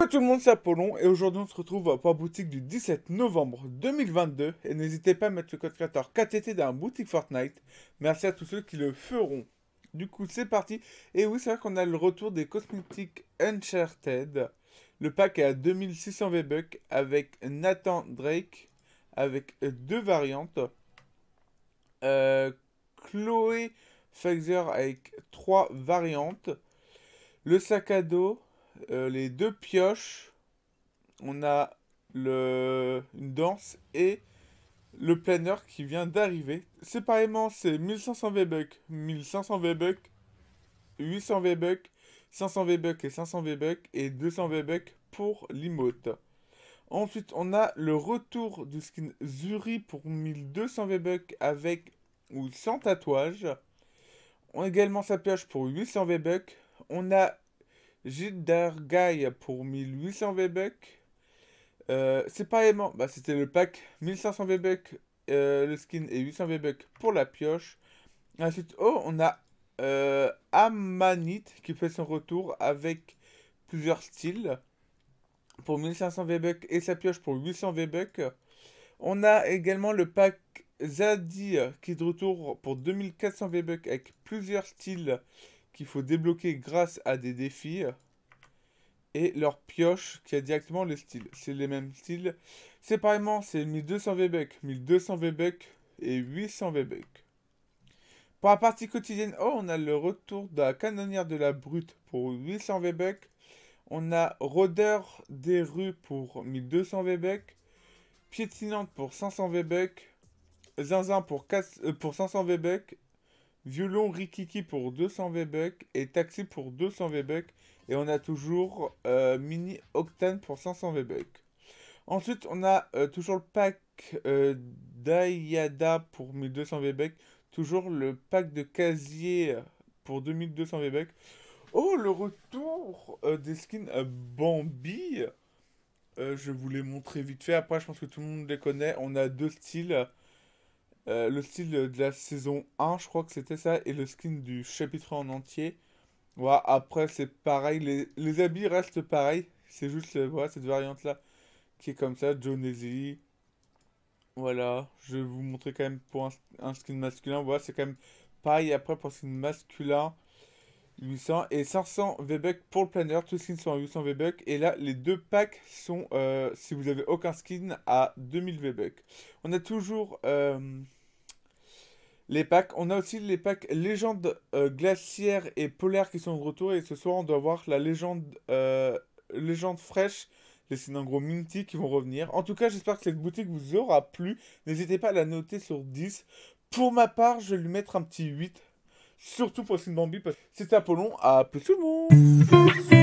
Bonjour tout le monde, c'est Apollon et aujourd'hui on se retrouve pour la boutique du 17 novembre 2022 et n'hésitez pas à mettre le code créateur KTT dans boutique Fortnite. Merci à tous ceux qui le feront. Du coup c'est parti et oui c'est vrai qu'on a le retour des cosmétiques Uncharted. Le pack est à 2600 V-Bucks avec Nathan Drake avec deux variantes. Euh, Chloé Fazer avec trois variantes. Le sac à dos euh, les deux pioches. On a le, une danse et le planeur qui vient d'arriver. Séparément, c'est 1500 v 1500 v 800 v 500 v et 500 v et 200 v pour l'imote Ensuite, on a le retour du skin Zuri pour 1200 v avec ou sans tatouage. On a également sa pioche pour 800 v On a Guy pour 1800 v euh, c'est pas bah, c'était le pack 1500 v euh, le skin et 800 v pour la pioche. Ensuite, oh, on a euh, Amanit qui fait son retour avec plusieurs styles pour 1500 v et sa pioche pour 800 v On a également le pack Zadie qui est de retour pour 2400 v avec plusieurs styles qu'il faut débloquer grâce à des défis et leur pioche qui a directement le style. C'est les mêmes styles. Séparément, c'est 1200 v 1200 v et 800 v Pour la partie quotidienne, oh, on a le retour de la canonnière de la brute pour 800 v On a rôdeur des rues pour 1200 V-Bucks. Piétinante pour 500 v Zinzin pour, euh, pour 500 v Violon Rikiki pour 200 V-Bucks et Taxi pour 200 v Et on a toujours euh, Mini Octane pour 500 v Ensuite, on a euh, toujours le pack euh, d'Ayada pour 1200 V-Bucks. Toujours le pack de casier pour 2200 v Oh, le retour des skins Bambi. je vous l'ai montré vite fait. Après, je pense que tout le monde les connaît. On a deux styles. Euh, le style de la saison 1, je crois que c'était ça, et le skin du chapitre en entier. Voilà, après, c'est pareil, les, habits restent pareils. C'est juste euh, voilà, cette variante-là qui est comme ça, Jonesy. Voilà, je vais vous montrer quand même pour un, skin masculin. Voilà, c'est quand même pareil après pour un skin masculin. 800 et 500 V-Bucks pour le planeur. Tous les skins sont à 800 V-Bucks. Et là, les deux packs sont, euh, si vous avez aucun skin, à 2000 V-Bucks. On a toujours les packs. On a aussi les packs légende euh, glaciaire et polaire qui sont de retour. Et ce soir, on doit voir la légende, euh, légende fraîche, les gros Minty qui vont revenir. En tout cas, j'espère que cette boutique vous aura plu. N'hésitez pas à la noter sur 10. Pour ma part, je vais lui mettre un petit 8. Surtout pour Bambi. Bambi. c'était Apollon. À plus tout le monde